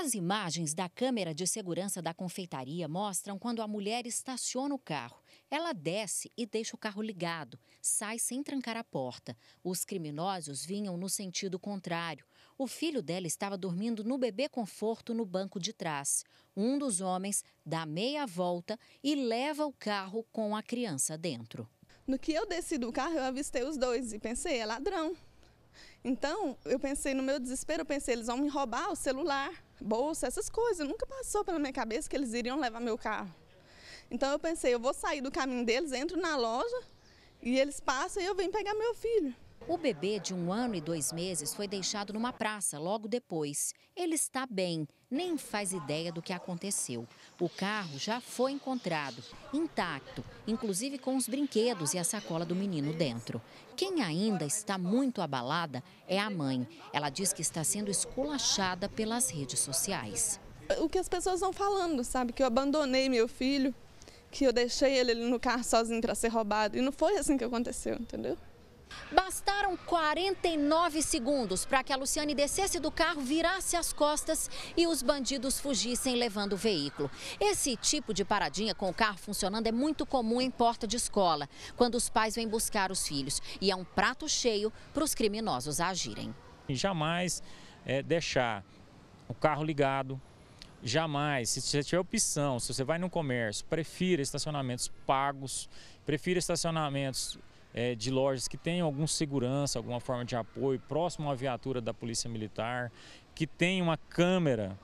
As imagens da câmera de segurança da confeitaria mostram quando a mulher estaciona o carro. Ela desce e deixa o carro ligado, sai sem trancar a porta. Os criminosos vinham no sentido contrário. O filho dela estava dormindo no bebê conforto no banco de trás. Um dos homens dá meia volta e leva o carro com a criança dentro. No que eu desci do carro, eu avistei os dois e pensei, é ladrão. Então, eu pensei no meu desespero, eu pensei, eles vão me roubar o celular bolsa, essas coisas. Nunca passou pela minha cabeça que eles iriam levar meu carro. Então eu pensei, eu vou sair do caminho deles, entro na loja e eles passam e eu venho pegar meu filho. O bebê de um ano e dois meses foi deixado numa praça logo depois. Ele está bem, nem faz ideia do que aconteceu. O carro já foi encontrado, intacto, inclusive com os brinquedos e a sacola do menino dentro. Quem ainda está muito abalada é a mãe. Ela diz que está sendo esculachada pelas redes sociais. O que as pessoas estão falando, sabe? Que eu abandonei meu filho, que eu deixei ele no carro sozinho para ser roubado. E não foi assim que aconteceu, entendeu? Bastaram 49 segundos para que a Luciane descesse do carro, virasse as costas e os bandidos fugissem levando o veículo. Esse tipo de paradinha com o carro funcionando é muito comum em porta de escola, quando os pais vêm buscar os filhos. E é um prato cheio para os criminosos agirem. Jamais é, deixar o carro ligado, Jamais, se você tiver opção, se você vai no comércio, prefira estacionamentos pagos, prefira estacionamentos é, de lojas que tenham algum segurança, alguma forma de apoio, próximo à viatura da Polícia Militar, que tenha uma câmera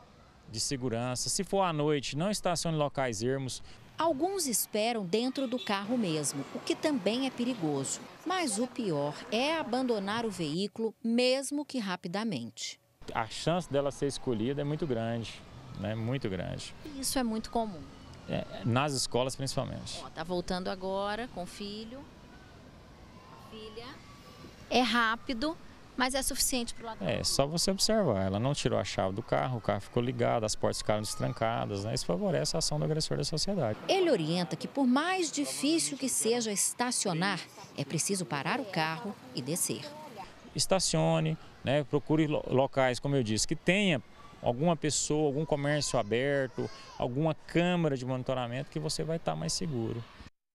de segurança. Se for à noite, não estacione em locais ermos. Alguns esperam dentro do carro mesmo, o que também é perigoso. Mas o pior é abandonar o veículo, mesmo que rapidamente. A chance dela ser escolhida é muito grande, né? Muito grande. Isso é muito comum. É, nas escolas, principalmente. Está voltando agora com o filho. Maravilha. É rápido, mas é suficiente para o ladrão. É, só você observar. Ela não tirou a chave do carro, o carro ficou ligado, as portas ficaram destrancadas, né? Isso favorece a ação do agressor da sociedade. Ele orienta que por mais difícil que seja estacionar, é preciso parar o carro e descer. Estacione, né? procure locais, como eu disse, que tenha alguma pessoa, algum comércio aberto, alguma câmara de monitoramento que você vai estar mais seguro.